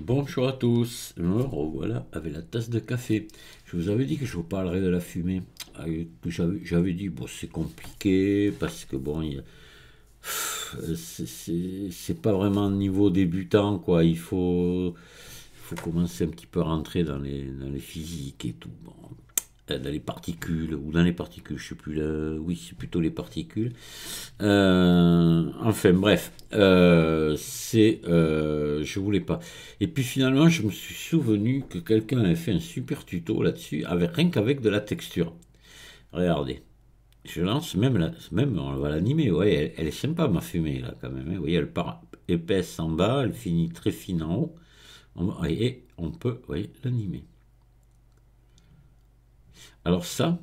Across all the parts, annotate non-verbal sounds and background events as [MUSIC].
Bonjour à tous, Voilà, avec la tasse de café. Je vous avais dit que je vous parlerai de la fumée. Ah, j'avais dit, bon, c'est compliqué parce que bon, c'est pas vraiment niveau débutant, quoi. Il faut, faut commencer un petit peu à rentrer dans les, dans les physiques et tout. Bon, euh, dans les particules ou dans les particules, je ne sais plus. Euh, oui, c'est plutôt les particules. Euh, enfin bref, euh, c'est, je voulais pas. Et puis finalement, je me suis souvenu que quelqu'un avait fait un super tuto là-dessus, avec rien qu'avec de la texture. Regardez, je lance même, la, même on va l'animer. Ouais, elle, est sympa ma fumée là quand même. Hein. elle part épaisse en bas, elle finit très fine en haut. et on peut, l'animer. Alors ça,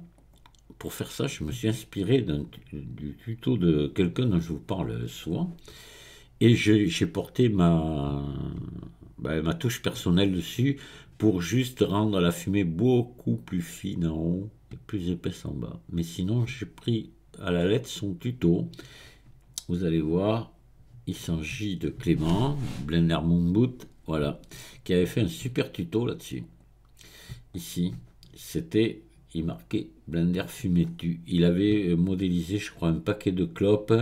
pour faire ça, je me suis inspiré du tuto de quelqu'un dont je vous parle souvent. Et j'ai porté ma, bah, ma touche personnelle dessus pour juste rendre la fumée beaucoup plus fine en haut et plus épaisse en bas. Mais sinon, j'ai pris à la lettre son tuto. Vous allez voir, il s'agit de Clément, Blender Moonboot, voilà, qui avait fait un super tuto là-dessus. Ici, c'était il marquait Blender fumé tu Il avait euh, modélisé, je crois, un paquet de clopes.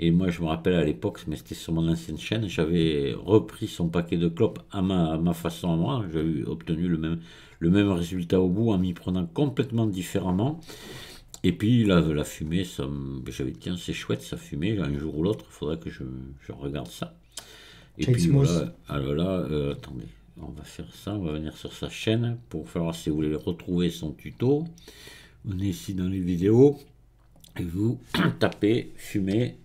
Et moi, je me rappelle à l'époque, mais c'était sur mon ancienne chaîne, j'avais repris son paquet de clopes à ma, façon à moi. J'avais obtenu le même, le même résultat au bout en m'y prenant complètement différemment. Et puis la, la fumée, j'avais dit, tiens, c'est chouette, ça fumée. Un jour ou l'autre, il faudrait que je, regarde ça. Et puis voilà, alors ah là, euh, attendez, on va faire ça, on va venir sur sa chaîne pour voir si vous voulez retrouver son tuto. On est ici dans les vidéos et vous [CLEARS THROAT] tapez fumer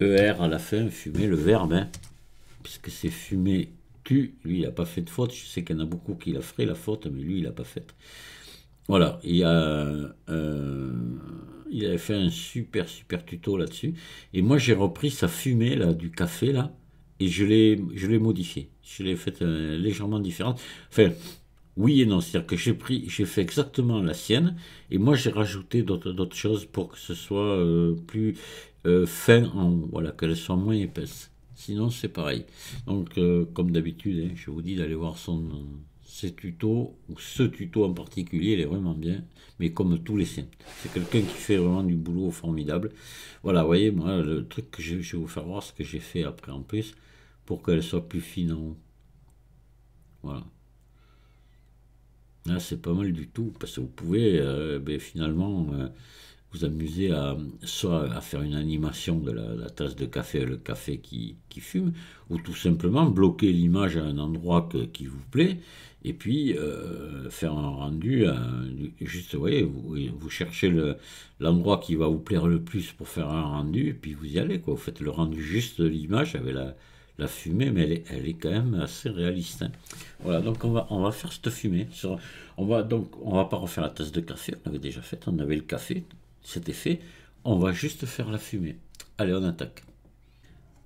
ER à la fin, fumer le verbe, hein. puisque c'est fumer tu, lui il n'a pas fait de faute, je sais qu'il y en a beaucoup qui l'a fait la faute, mais lui il n'a pas fait. Voilà, il, a, euh, il avait fait un super super tuto là-dessus, et moi j'ai repris sa fumée là, du café là, et je l'ai, je l'ai modifié. Je l'ai fait euh, légèrement différente. Enfin, oui et non. C'est-à-dire que j'ai pris, j'ai fait exactement la sienne, et moi j'ai rajouté d'autres, d'autres choses pour que ce soit euh, plus euh, fin en voilà, qu'elle soit moins épaisse. Sinon, c'est pareil. Donc, comme d'habitude, hein, je vous dis d'aller voir son ces ou ce tuto en particulier, il est vraiment bien, mais comme tous les siens. C'est quelqu'un qui fait vraiment du boulot formidable. Voilà, voyez, moi, le truc que je, vais vous faire voir, ce que j'ai fait après en plus, pour qu'elle soit plus fine en haut. Voilà. Là, c'est pas mal du tout, parce que vous pouvez euh, ben, finalement euh, vous amuser à soit à faire une animation de la, tasse de café, le café qui, fume, ou tout simplement bloquer l'image à un endroit qui vous plaît, et puis euh, faire un rendu, euh, juste, vous vous, vous cherchez l'endroit qui va vous plaire le plus pour faire un rendu, et puis vous y allez, quoi. Vous faites le rendu juste de l'image avec la, fumée, mais elle est, elle est, quand même assez réaliste. Hein. Voilà, donc on va, on va faire cette fumée. on va donc, on va pas refaire la tasse de café, on l'avait déjà faite, on avait le café, c'était fait. On va juste faire la fumée. Allez, on attaque.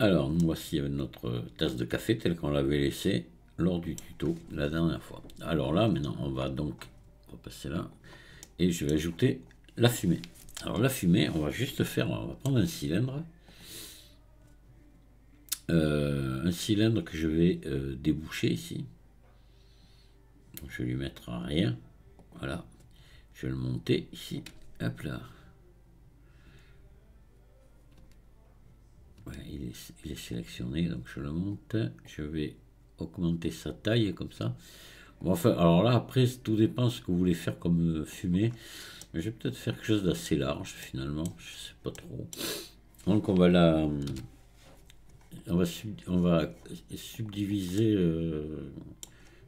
Alors, voici notre tasse de café telle qu'on l'avait laissée lors du tuto la dernière fois. Alors là, maintenant, on va donc repasser là et je vais ajouter la fumée. Alors la fumée, on va juste faire, on va prendre un cylindre, euh, un cylindre que je vais euh, déboucher ici. je vais lui mettre rien, voilà. Je vais le monter ici, hop là. il, est, il est sélectionné, donc je le monte. Je vais augmenter sa taille comme ça. Bon, enfin, alors là, après, tout dépend ce que vous voulez faire comme euh, fumée. je vais peut-être faire quelque chose d'assez large finalement, je sais pas trop. Donc on va la, euh, va, on va subdiviser euh,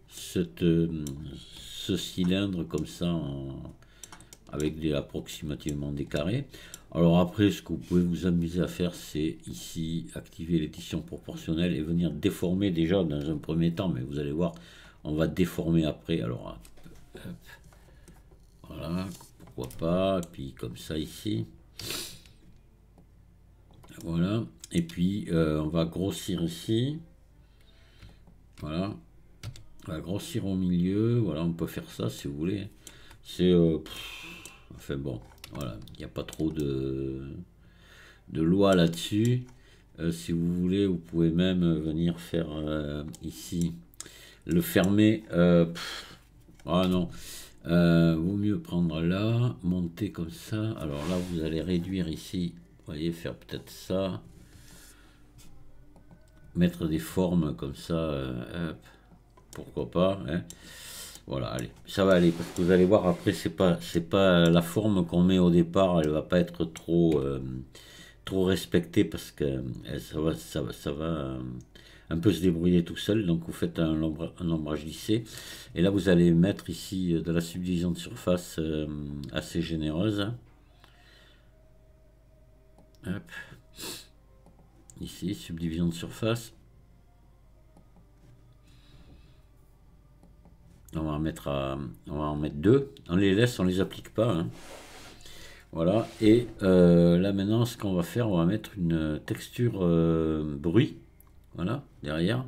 cette, ce cylindre comme ça avec des, approximativement des carrés. Alors après, ce que vous pouvez vous amuser à faire, c'est ici activer l'édition proportionnelle et venir déformer déjà dans un premier temps, mais vous allez voir, on va déformer après. Alors, voilà, pourquoi pas, puis comme ça ici. Voilà, et puis euh, on va grossir ici. Voilà, on va grossir au milieu, voilà, on peut faire ça si vous voulez. C'est, euh, enfin bon, voilà, il n'y a pas trop de, de loi là-dessus. Euh, si vous voulez, vous pouvez même euh, venir faire euh, ici le fermer. ah non, vaut mieux prendre là, monter comme ça. Alors là, vous allez réduire ici. Vous voyez, faire peut-être ça. Mettre des formes comme ça. pourquoi pas. Hein. Voilà, allez, ça va aller, parce que vous allez voir, après, c'est pas, pas la forme qu'on met au départ, elle va pas être trop, euh, trop respectée, parce que euh, ça va, ça va, euh, un peu se débrouiller tout seul, donc vous faites un, ombrage lissé, et là, vous allez mettre ici de la subdivision de surface assez généreuse. Ici, subdivision de surface. On va en mettre, on en mettre deux. On les laisse, on les applique pas. Hein. Voilà. Et euh, là maintenant, ce qu'on va faire, on va mettre une texture euh, bruit. Voilà, derrière.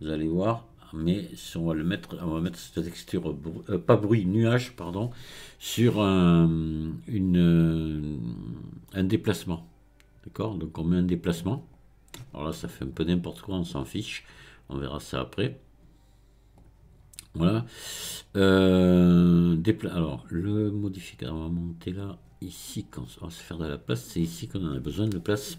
Vous allez voir. Mais on va le mettre, on va mettre cette texture euh, pas bruit, nuage, pardon, sur un, une, un déplacement. D'accord Donc on met un déplacement. Alors là, ça fait un peu n'importe quoi, on s'en fiche. On verra ça après. Voilà. Euh, alors, le modificateur, on va monter là, ici, quand on va se faire de la place, c'est ici qu'on en a besoin de place.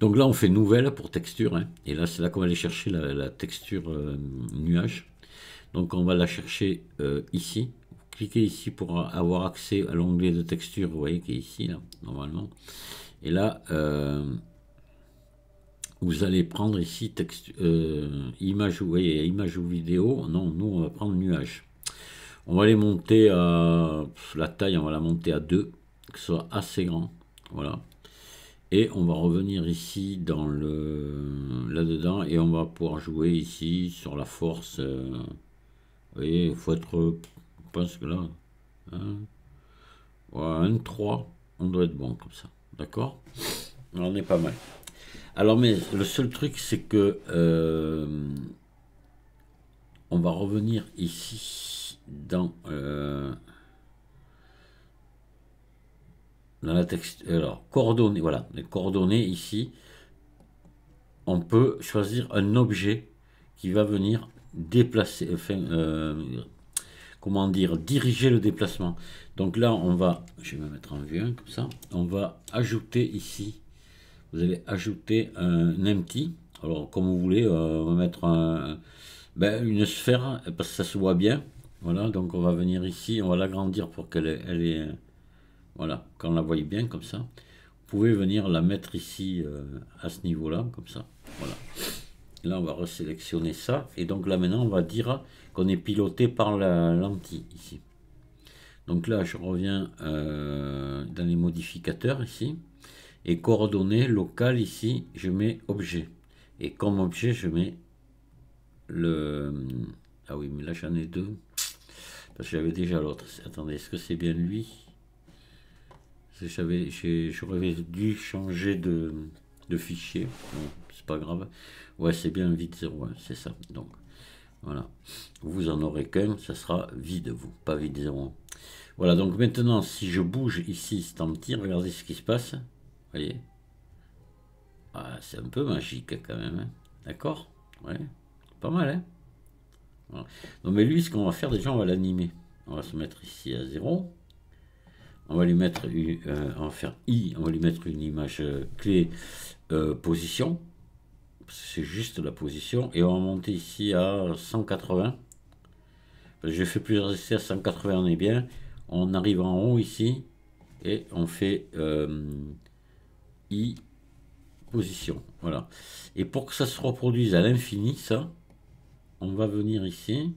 Donc là, on fait nouvelle pour texture, hein. et là, c'est là qu'on va aller chercher la, texture euh, nuage. Donc on va la chercher euh, ici. Cliquez ici pour avoir accès à l'onglet de texture, vous voyez, qui est ici, là, normalement. Et là, euh, vous allez prendre ici texte, euh, image, ou, image vidéo. Non, nous, on va prendre nuage. On va les monter à la taille, on va la monter à 2, que ce soit assez grand. Voilà. Et on va revenir ici dans le là-dedans et on va pouvoir jouer ici sur la force. Euh, vous voyez, il faut être. Je pense que là. 1 hein. 3, on doit être bon comme ça. D'accord On est pas mal. Alors, mais le seul truc, c'est que euh, on va revenir ici dans, euh, dans la texte. Alors, coordonnées, voilà, les coordonnées ici, on peut choisir un objet qui va venir déplacer, enfin, euh, comment dire, diriger le déplacement. Donc là, on va, je vais me mettre en vue, comme ça, on va ajouter ici vous allez ajouter un empty. Alors, comme vous voulez, euh, on va mettre ben, une sphère, parce que ça se voit bien. Voilà, donc on va venir ici, on va l'agrandir pour qu'elle elle est, voilà, qu'on la voie bien comme ça. Vous pouvez venir la mettre ici euh, à ce niveau-là, comme ça. Voilà. là, on va resélectionner ça. Et donc là, maintenant, on va dire qu'on est piloté par la lentille ici. Donc là, je reviens euh, dans les modificateurs ici et coordonnées locales ici, je mets objet. Et comme objet, je mets le... Ah oui, mais là j'en ai deux. Parce que j'avais déjà l'autre. Attendez, est-ce que c'est bien lui J'aurais dû changer de, fichier. Non, c'est pas grave. Ouais, c'est bien vide 01, c'est ça. Donc, voilà. Vous en aurez qu'un, ça sera vide, vous, pas vide 01. Voilà, donc maintenant, si je bouge ici, c'est en petit, regardez ce qui se passe voyez ah, C'est un peu magique quand même. Hein. D'accord Ouais. Pas mal, hein Non, mais lui, ce qu'on va faire, déjà, on va l'animer. On va se mettre ici à 0. On va lui mettre une, euh, on va faire i, on va lui mettre une image euh, clé euh, position. C'est juste la position. Et on va monter ici à 180. J'ai fait plusieurs essais à 180, on est bien. On arrive en haut ici. Et on fait position. Voilà. Et pour que ça se reproduise à l'infini, ça, on va venir ici.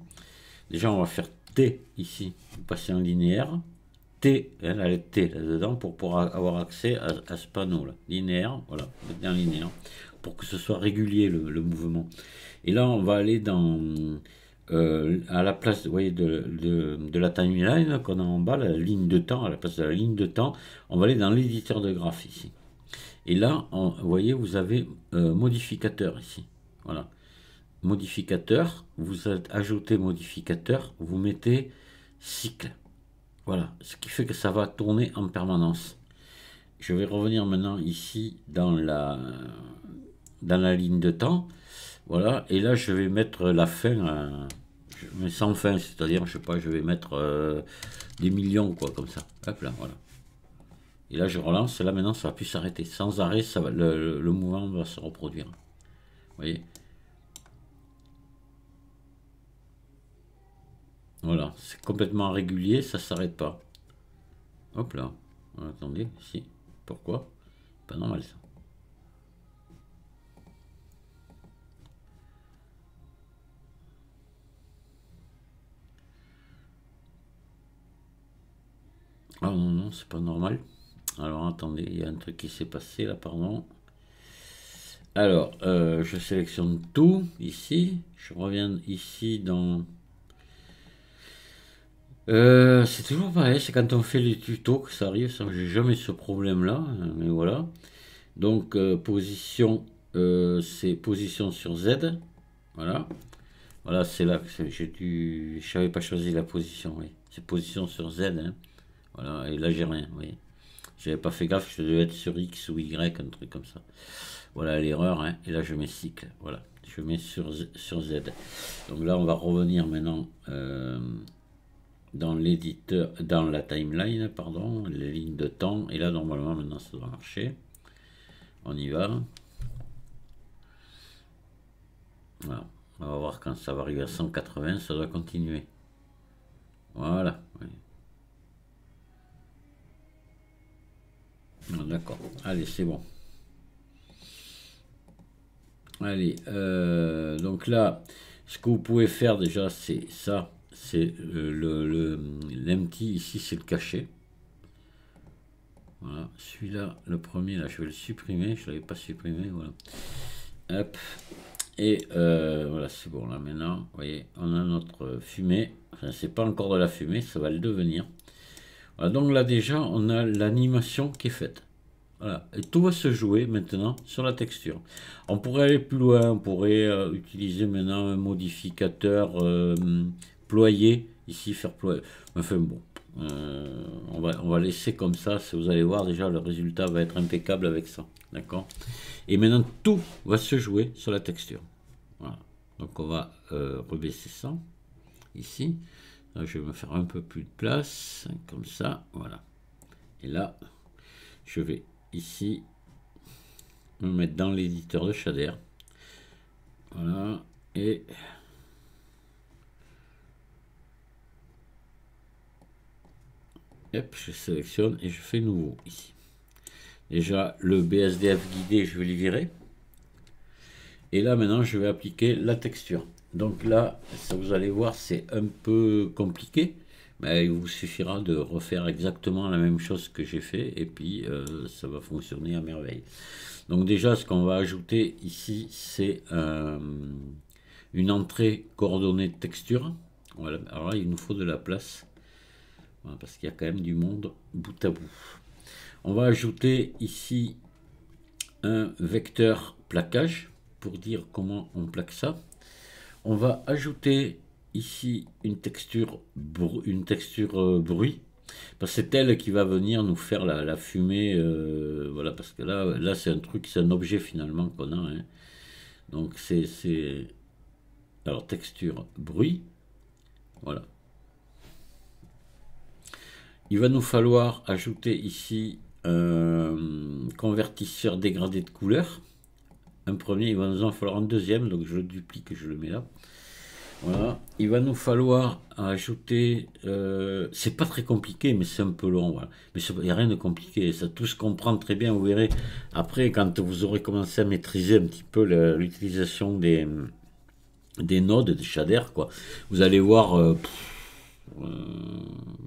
Déjà, on va faire T ici, passer en linéaire. T, hein, la lettre T là-dedans, pour pouvoir avoir accès à, ce panneau-là. Linéaire, voilà, en linéaire, pour que ce soit régulier le, mouvement. Et là, on va aller dans, euh, à la place voyez, de, de, de la timeline qu'on a en bas, la ligne de temps, à la place de la ligne de temps, on va aller dans l'éditeur de graphes ici. Et là, vous voyez, vous avez euh, modificateur ici. Voilà. Modificateur, vous ajoutez modificateur, vous mettez cycle. Voilà, ce qui fait que ça va tourner en permanence. Je vais revenir maintenant ici dans la, dans la ligne de temps. Voilà, et là je vais mettre la fin, euh, mais sans fin, c'est-à-dire, je sais pas, je vais mettre euh, des millions, quoi, comme ça. Hop là, voilà. Et là, je relance. Là, maintenant, ça va plus s'arrêter. Sans arrêt, ça le, mouvement va se reproduire. voyez Voilà, c'est complètement régulier, ça s'arrête pas. Hop là. Attendez, si. Pourquoi Pas normal ça. Ah non, non, c'est pas normal. Alors attendez, il y a un truc qui s'est passé là, pardon. Alors, euh, je sélectionne tout ici. Je reviens ici dans... Euh, c'est toujours pareil, c'est quand on fait les tutos que ça arrive, ça, j'ai jamais ce problème là, hein, mais voilà. Donc euh, position, c'est position sur Z, voilà. Voilà, c'est là que j'ai je pas choisi la position, oui. C'est position sur Z, hein. voilà, et là j'ai rien, oui. J'avais pas fait gaffe, je devais être sur X ou Y, un truc comme ça. Voilà l'erreur, hein. et là je mets cycle, voilà, je mets sur, sur Z. Donc là on va revenir maintenant euh, dans l'éditeur, dans la timeline, pardon, les lignes de temps, et là normalement maintenant ça doit marcher. On y va. Voilà, on va voir quand ça va arriver à 180, ça doit continuer. Voilà, D'accord. Allez, c'est bon. Allez, euh, donc là, ce que vous pouvez faire déjà, c'est ça, c'est euh, le, l'empty, ici c'est le cachet. Voilà, celui-là, le premier, là, je vais le supprimer, je ne l'avais pas supprimé, voilà. Hop, et euh, voilà, c'est bon, là maintenant, vous voyez, on a notre fumée, enfin, c'est pas encore de la fumée, ça va le devenir donc là déjà, on a l'animation qui est faite. Voilà. Et tout va se jouer maintenant sur la texture. On pourrait aller plus loin, on pourrait euh, utiliser maintenant un modificateur euh, ployer, ici faire ployer. Enfin bon, euh, on, va, on va laisser comme ça, vous allez voir déjà le résultat va être impeccable avec ça. D'accord Et maintenant tout va se jouer sur la texture. Voilà. Donc on va rebaisser ça, ici je vais me faire un peu plus de place, comme ça, voilà. Et là, je vais ici me mettre dans l'éditeur de shader. Voilà, et... je sélectionne et je fais nouveau ici. Déjà, le BSDF guidé, je vais le virer. Et là, maintenant, je vais appliquer la texture. Donc là, ça, vous allez voir, c'est un peu compliqué, mais il vous suffira de refaire exactement la même chose que j'ai fait, et puis euh, ça va fonctionner à merveille. Donc déjà, ce qu'on va ajouter ici, c'est euh, une entrée coordonnée de texture. Voilà. Alors là, il nous faut de la place, parce qu'il y a quand même du monde bout à bout. On va ajouter ici un vecteur plaquage pour dire comment on plaque ça. On va ajouter ici une texture, une texture euh, bruit. c'est elle qui va venir nous faire la, fumée. Euh, voilà, parce que là, là c'est un truc, c'est un objet finalement qu'on a. Hein. Donc c'est... Alors texture bruit. Voilà. Il va nous falloir ajouter ici un convertisseur dégradé de couleur un premier, il va nous en falloir un deuxième, donc je le duplique et je le mets là. Voilà. Il va nous falloir ajouter. Euh, c'est pas très compliqué, mais c'est un peu long. Voilà. Mais il n'y a rien de compliqué. Ça tout se comprend très bien. Vous verrez après, quand vous aurez commencé à maîtriser un petit peu l'utilisation des, des nodes, des shaders, quoi, vous allez voir. Euh, euh,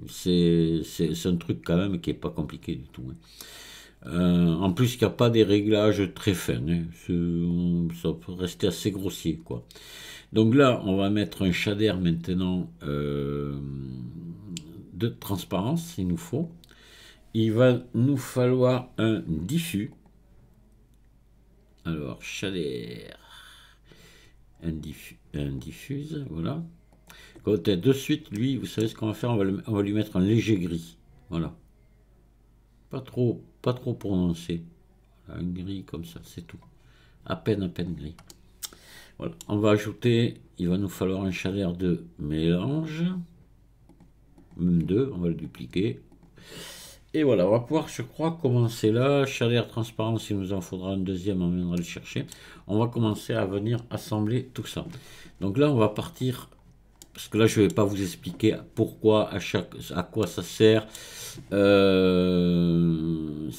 c'est un truc quand même qui n'est pas compliqué du tout. Hein. Euh, en plus, il n'y a pas des réglages très fins. Hein. ça peut rester assez grossier. Quoi. Donc là, on va mettre un shader maintenant euh, de transparence, il nous faut. Il va nous falloir un diffus. Alors, shader, un, diffuse, voilà. côté de suite, lui, vous savez ce qu'on va faire on va lui mettre un léger gris. Voilà. Pas trop, pas trop prononcé. un gris comme ça, c'est tout. À peine, à peine gris. Voilà, on va ajouter, il va nous falloir un chaleur de mélange. Même deux, on va le dupliquer. Et voilà, on va pouvoir, je crois, commencer là. Chaleur transparent, s'il nous en faudra un deuxième, on viendra le chercher. On va commencer à venir assembler tout ça. Donc là, on va partir parce que là je vais pas vous expliquer pourquoi à quoi ça sert euh,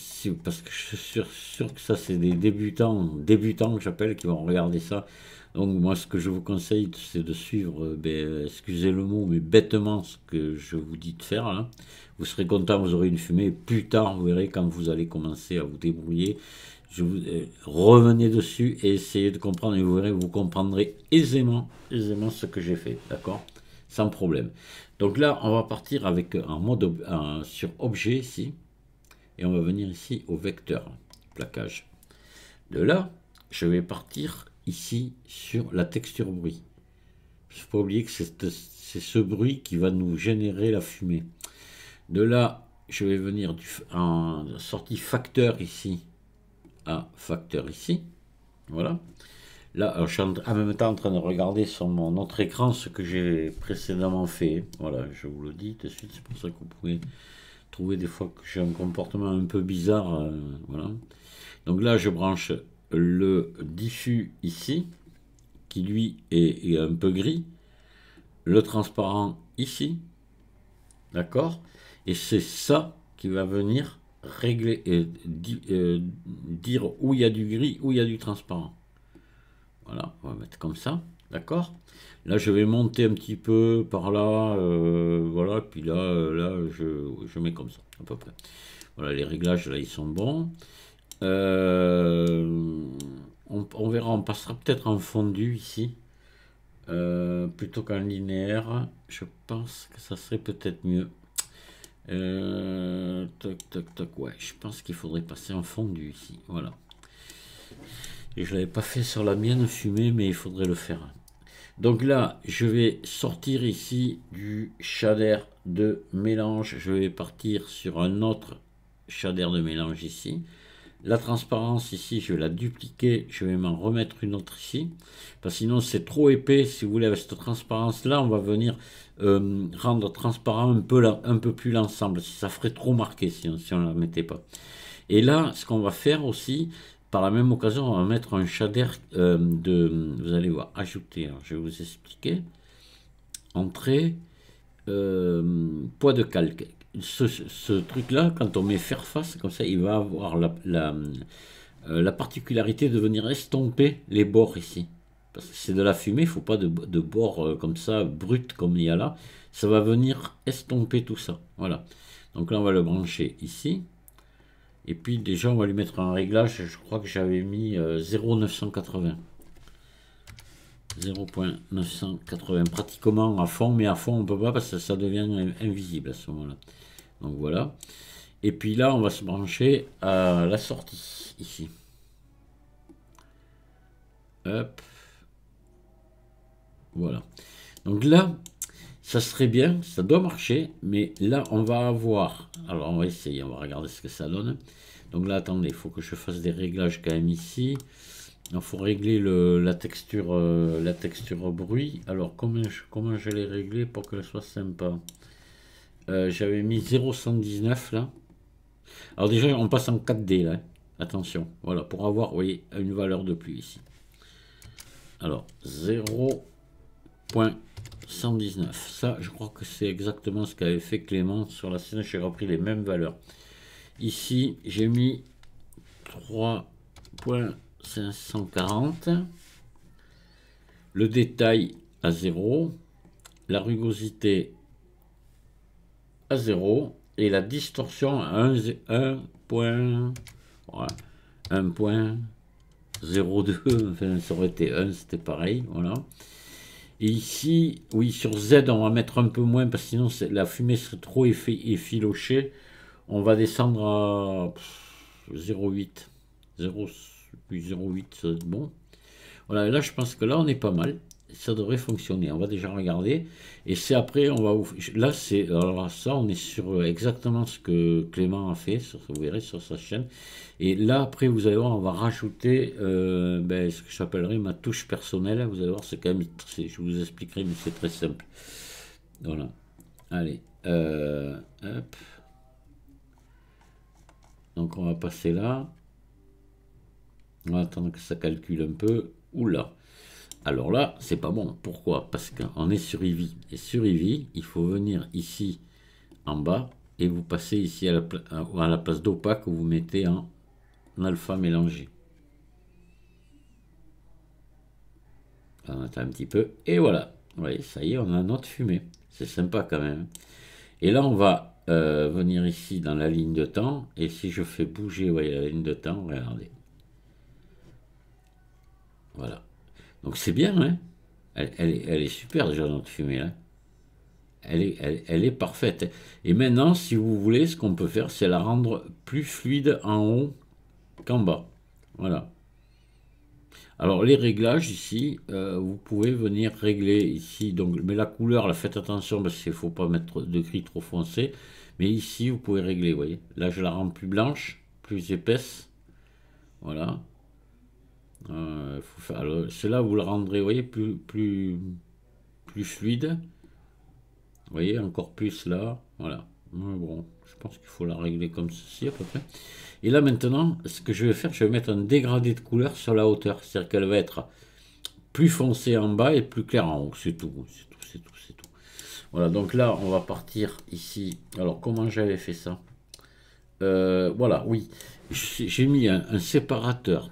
parce que je suis sûr, que ça c'est des débutants débutants que j'appelle qui vont regarder ça donc moi ce que je vous conseille c'est de suivre ben, excusez le mot mais bêtement ce que je vous dis de faire hein. vous serez content vous aurez une fumée plus tard vous verrez quand vous allez commencer à vous débrouiller je vous, euh, revenez dessus et essayez de comprendre et vous verrez, vous comprendrez aisément, aisément ce que j'ai fait, d'accord Sans problème. Donc là, on va partir avec un mode sur objet ici et on va venir ici au vecteur plaquage. De là, je vais partir ici sur la texture bruit. Il ne faut pas oublier que c'est ce bruit qui va nous générer la fumée. De là, je vais venir du, en sortie facteur ici facteur ici. Voilà. Là, je suis en, même temps en train de regarder sur mon autre écran ce que j'ai précédemment fait. Voilà, je vous le dis tout de suite, c'est pour ça que vous pouvez trouver des fois que j'ai un comportement un peu bizarre. Euh, voilà. Donc là, je branche le diffus ici, qui lui est un peu gris, le transparent ici, d'accord Et c'est ça qui va venir régler, et, euh, dire où il y a du gris, où il y a du transparent. Voilà, on va mettre comme ça, d'accord Là, je vais monter un petit peu par là, euh, voilà, puis là, euh, là je, mets comme ça, à peu près. Voilà, les réglages, là, ils sont bons. on, on, verra, on passera peut-être en fondu ici, plutôt qu'en linéaire. Je pense que ça serait peut-être mieux. Euh, toc, toc, toc, ouais, je pense qu'il faudrait passer en fondu ici, voilà. Et je ne l'avais pas fait sur la mienne fumée, mais il faudrait le faire. Donc là, je vais sortir ici du shader de mélange, je vais partir sur un autre shader de mélange ici. La transparence ici, je vais la dupliquer, je vais m'en remettre une autre ici, parce que sinon c'est trop épais, si vous voulez, avec cette transparence là, on va venir euh, rendre transparent un peu, un peu plus l'ensemble. Ça ferait trop marqué si, si on ne la mettait pas. Et là, ce qu'on va faire aussi, par la même occasion, on va mettre un shader euh, de... Vous allez voir, ajouter, hein, je vais vous expliquer. Entrée, euh, poids de calque. Ce, truc-là, quand on met faire face comme ça, il va avoir la, la particularité de venir estomper les bords ici c'est de la fumée, il faut pas de, bord euh, comme ça, brut comme il y a là. Ça va venir estomper tout ça. Voilà. Donc là, on va le brancher ici. Et puis déjà, on va lui mettre un réglage. Je crois que j'avais mis 0,980. Euh, 0.980 pratiquement à fond mais à fond on ne peut pas parce que ça devient invisible à ce moment là donc voilà et puis là on va se brancher à la sortie ici hop voilà. Donc là, ça serait bien, ça doit marcher, mais là, on va avoir... Alors, on va essayer, on va regarder ce que ça donne. Donc là, attendez, il faut que je fasse des réglages quand même ici. Il faut régler le, la, texture, euh, la texture bruit. Alors, comment je, comment je l'ai réglé pour ça soit sympa euh, J'avais mis 0,119 là. Alors déjà, on passe en 4D là. Hein. Attention, voilà, pour avoir, vous voyez, une valeur de plus ici. Alors, 0, 119. Ça, je crois que c'est exactement ce qu'avait fait Clément sur la scène. J'ai repris les mêmes valeurs. Ici, j'ai mis 3.540. Le détail à 0. La rugosité à 0. Et la distorsion à 1.02. Enfin, ça aurait été 1, c'était pareil. Voilà. Et ici, oui, sur Z, on va mettre un peu moins parce que sinon la fumée serait trop effilochée. On va descendre à 0,8. 0,8, ça va être bon. Voilà, là, je pense que là, on est pas mal ça devrait fonctionner. On va déjà regarder. Et c'est après, on va Là, c'est. Alors ça, on est sur euh, exactement ce que Clément a fait, sur, vous verrez sur sa chaîne. Et là, après, vous allez voir, on va rajouter euh, ben, ce que j'appellerais ma touche personnelle. Vous allez voir, c'est quand même. Je vous expliquerai, mais c'est très simple. Voilà. Allez. Euh, hop. Donc, on va passer là. On va attendre que ça calcule un peu. Oula. Alors là, c'est pas bon. Pourquoi Parce qu'on est sur Eevee. Et sur Eevee, il faut venir ici en bas et vous passez ici à la, euh, à place d'opaque où vous mettez en alpha mélangé. On attend un petit peu. Et voilà. Vous voyez, ça y est, on a notre fumée. C'est sympa quand même. Et là, on va euh, venir ici dans la ligne de temps. Et si je fais bouger, voyez, la ligne de temps, regardez. Voilà. Donc c'est bien, hein. elle, est super déjà notre fumée, hein. Elle est, parfaite. Et maintenant, si vous voulez, ce qu'on peut faire, c'est la rendre plus fluide en haut qu'en bas. Voilà. Alors les réglages ici, euh, vous pouvez venir régler ici, donc, mais la couleur, là, faites attention parce qu'il ne faut pas mettre de gris trop foncé, mais ici vous pouvez régler, vous voyez, là je la rends plus blanche, plus épaisse, voilà, euh, faire Cela, vous le rendrez, voyez, plus, plus, plus fluide. voyez, encore plus là. Voilà. bon, je pense qu'il faut la régler comme ceci à peu près. Et là maintenant, ce que je vais faire, je vais mettre un dégradé de couleur sur la hauteur. C'est-à-dire qu'elle va être plus foncée en bas et plus claire en haut. C'est tout, c'est tout, c'est tout, c'est tout. Voilà, donc là, on va partir ici. Alors, comment j'avais fait ça euh, Voilà, oui. J'ai mis un séparateur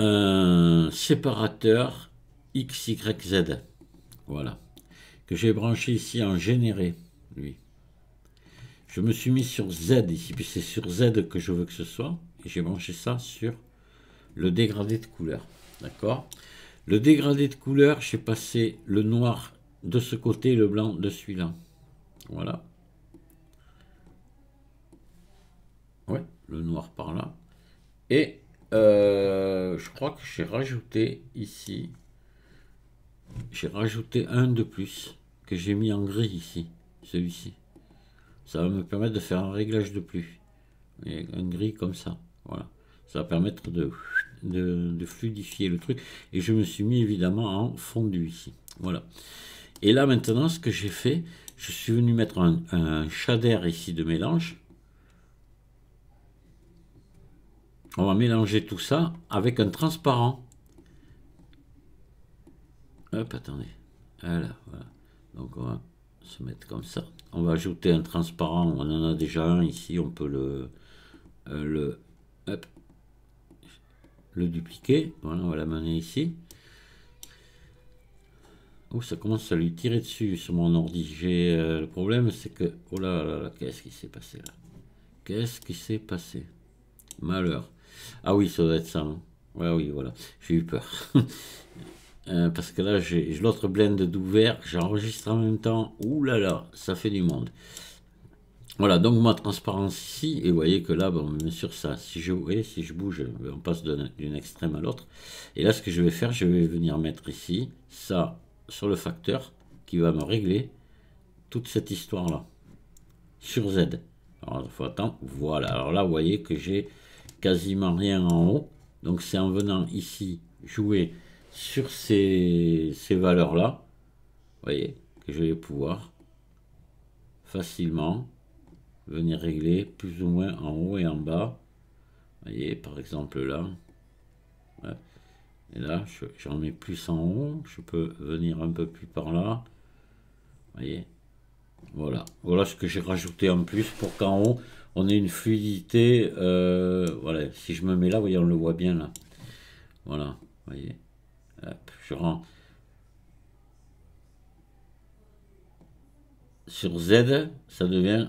un séparateur XYZ. Voilà. Que j'ai branché ici en généré, lui. Je me suis mis sur Z ici, puis c'est sur Z que je veux que ce soit. Et j'ai branché ça sur le dégradé de couleur. D'accord Le dégradé de couleur, j'ai passé le noir de ce côté le blanc de celui-là. Voilà. Ouais, le noir par là. Et euh, je crois que j'ai rajouté ici, j'ai rajouté un de plus que j'ai mis en gris ici, celui-ci. Ça va me permettre de faire un réglage de plus. un gris comme ça, voilà. Ça va permettre de, de, fluidifier le truc. Et je me suis mis évidemment en fondu ici, voilà. Et là maintenant, ce que j'ai fait, je suis venu mettre un shader ici de mélange On va mélanger tout ça avec un transparent. Hop, attendez. Voilà, Donc on va se mettre comme ça. On va ajouter un transparent. On en a déjà un ici. On peut le, euh, le, le dupliquer. Voilà, on va l'amener ici. Oh, ça commence à lui tirer dessus sur mon ordi. J'ai euh, le problème, c'est que oh là là, là qu'est-ce qui s'est passé là Qu'est-ce qui s'est passé Malheur. Ah oui, ça doit être ça. Hein. Ouais, oui, voilà. J'ai eu peur. [LAUGHS] Euh, parce que là, j'ai l'autre blend d'ouvert, j'enregistre en même temps. Ouh là là, ça fait du monde. Voilà, donc ma transparence ici, et vous voyez que là, on bien sur ça, si je, voyez, si je bouge, ben, on passe d'une extrême à l'autre. Et là, ce que je vais faire, je vais venir mettre ici, ça, sur le facteur, qui va me régler toute cette histoire-là, sur Z. Alors, il faut attendre, voilà, alors là, vous voyez que j'ai quasiment rien en haut. Donc c'est en venant ici jouer sur ces, valeurs-là, voyez, que je vais pouvoir facilement venir régler plus ou moins en haut et en bas. voyez, par exemple là, et là, j'en mets plus en haut, je peux venir un peu plus par là, voyez, voilà, voilà ce que j'ai rajouté en plus pour qu'en haut, on a une fluidité. Euh, voilà, si je me mets là, voyez, on le voit bien là. Voilà, voyez. Hop, je sur Z, ça devient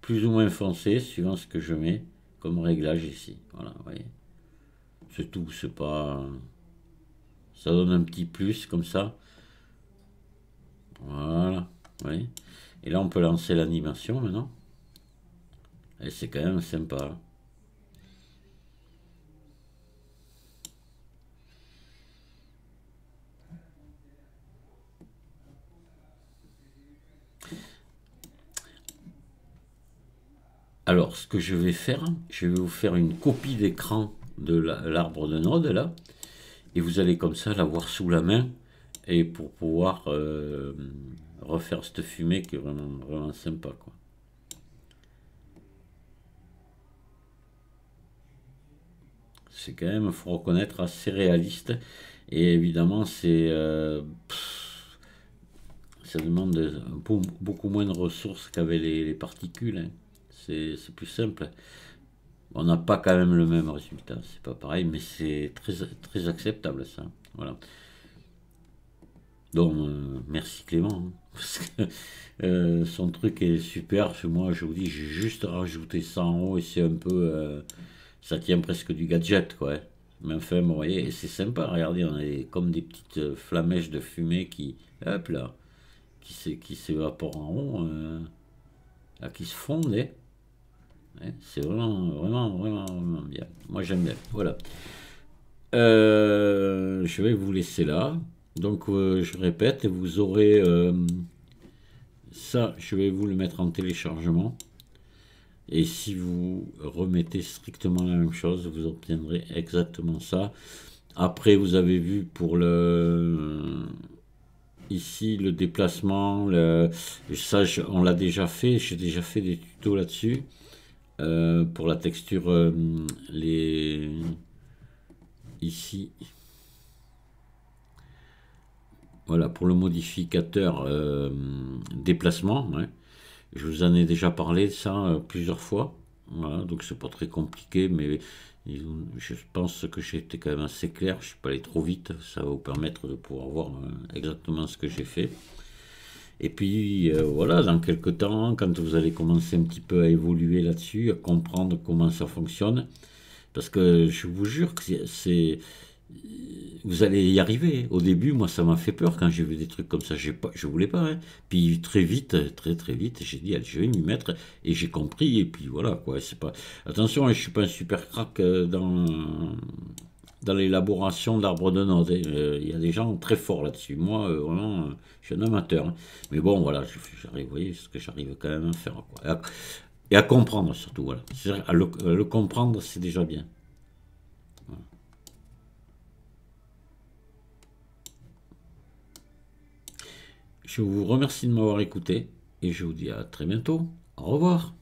plus ou moins foncé suivant ce que je mets comme réglage ici. Voilà, voyez. C'est tout, c'est pas. Ça donne un petit plus comme ça. Voilà, voyez. Et là, on peut lancer l'animation maintenant. Et c'est quand même sympa. Alors, ce que je vais faire, je vais vous faire une copie d'écran de l'arbre de Node, là. Et vous allez comme ça l'avoir sous la main. Et pour pouvoir euh, refaire cette fumée qui est vraiment, vraiment sympa, quoi. c'est quand même, faut reconnaître, assez réaliste. Et évidemment, c'est euh, ça demande beaucoup moins de ressources qu'avaient les, particules. Hein. C'est plus simple. On n'a pas quand même le même résultat, c'est pas pareil, mais c'est très, très acceptable ça. Voilà. Donc, euh, merci Clément, hein, [LAUGHS] parce que euh, son truc est super. Moi, je vous dis, j'ai juste rajouté ça en haut et c'est un peu ça tient presque du gadget, quoi. Hein. Mais enfin, vous voyez, c'est sympa, regardez, on a comme des petites euh, flamèches de fumée qui, hop là, qui s'évaporent en rond, euh, là, qui se fondent, hein. Hein, C'est vraiment, vraiment, vraiment, bien. Moi, j'aime bien, voilà. Euh, je vais vous laisser là. Donc, je répète, vous aurez ça, je vais vous le mettre en téléchargement. Et si vous remettez strictement la même chose, vous obtiendrez exactement ça. Après, vous avez vu pour le ici le déplacement, le... ça on l'a déjà fait, j'ai déjà fait des tutos là-dessus euh, pour la texture euh, les ici. Voilà pour le modificateur euh, déplacement. Ouais. Je vous en ai déjà parlé de ça euh, plusieurs fois. Voilà, donc c'est pas très compliqué, mais je pense que j'ai été quand même assez clair. Je suis pas allé trop vite. Ça va vous permettre de pouvoir voir euh, exactement ce que j'ai fait. Et puis euh, voilà, dans quelques temps, quand vous allez commencer un petit peu à évoluer là-dessus, à comprendre comment ça fonctionne, parce que je vous jure que c'est vous allez y arriver. Au début, moi, ça m'a fait peur quand j'ai vu des trucs comme ça. Pas, je voulais pas. Hein. Puis très vite, très très vite, j'ai dit, je vais m'y mettre. Et j'ai compris. Et puis voilà, quoi. C'est pas. Attention, hein, je suis pas un super crack euh, dans dans l'élaboration d'arbres de notes. Hein. Euh, il y a des gens très forts là-dessus. Moi, euh, vraiment, je suis un amateur. Mais bon, voilà, j'arrive. Vous voyez ce que j'arrive quand même à faire. Quoi. Et, à, comprendre surtout. Voilà. À à le comprendre, c'est déjà bien. Je vous remercie de m'avoir écouté et je vous dis à très bientôt. Au revoir.